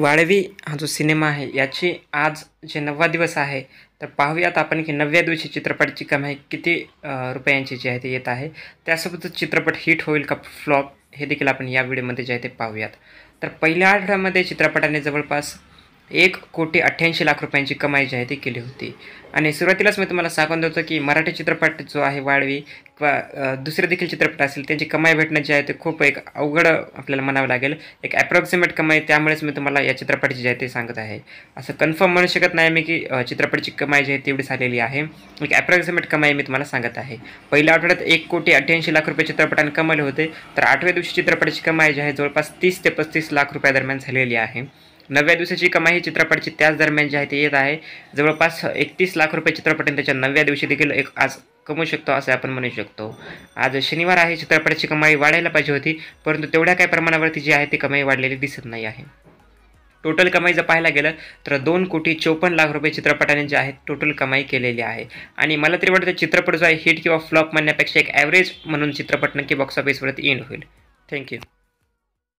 वाळवी हा जो सिनेमा आहे याची आज जे नववा दिवस आहे तर पाहूयात आपण की नवव्या दिवशी चित्रपटाची कमाई किती रुपयांची जी आहे ते येत आहे त्यासोबतच चित्रपट हिट होईल का फ्लॉप हे देखील आपण या व्हिडिओमध्ये जे आहे ते पाहूयात तर पहिल्या आठवड्यामध्ये चित्रपटाने जवळपास एक कोटी अठ्ठ्याऐंशी लाख रुपयांची कमाई जी आहे ती केली होती आणि सुरुवातीलाच मी तुम्हाला सांगून देतो की मराठी चित्रपट जो आहे वाळवी किंवा दुसरे देखील चित्रपट असेल त्यांची कमाई भेटणं जे आहे ते खूप एक अवघड आपल्याला म्हणावं लागेल एक ॲप्रॉक्सिमेट कमाई त्यामुळेच मी तुम्हाला या चित्रपटाची जे आहे ते सांगत आहे असं कन्फर्म म्हणू शकत नाही मी की चित्रपटाची कमाई जी आहे तेवढी झालेली आहे एक ॲप्रॉक्सिमेट कमाई मी तुम्हाला सांगत आहे पहिल्या आठवड्यात एक कोटी अठ्ठ्याऐंशी लाख रुपये चित्रपटाने कमावले होते तर आठव्या दिवशी चित्रपटाची कमाई जी आहे जवळपास तीस ते पस्तीस लाख रुपया दरम्यान झालेली आहे नवव्या दिवसाची कमाई चित्रपटाची त्याच दरम्यान जी आहे ती येत आहे जवळपास एकतीस लाख रुपये चित्रपटाने त्याच्या नव्या दिवशी देखील एक आज कमवू शकतो असे आपण म्हणू शकतो आज शनिवार आहे चित्रपटाची कमाई वाढायला पाहिजे होती परंतु तेवढ्या काही प्रमाणावरती जी आहे ती कमाई वाढलेली दिसत नाही आहे टोटल कमाई जर पाहायला गेलं तर दोन कोटी चौपन्न लाख रुपये चित्रपटाने जे आहे टोटल कमाई केलेली आहे आणि मला तरी वाटतं चित्रपट जो आहे हिट किंवा फ्लॉप म्हणण्यापेक्षा एक ॲव्हरेज म्हणून चित्रपट नक्की बॉक्स ऑफिसवरती एंड होईल थँक्यू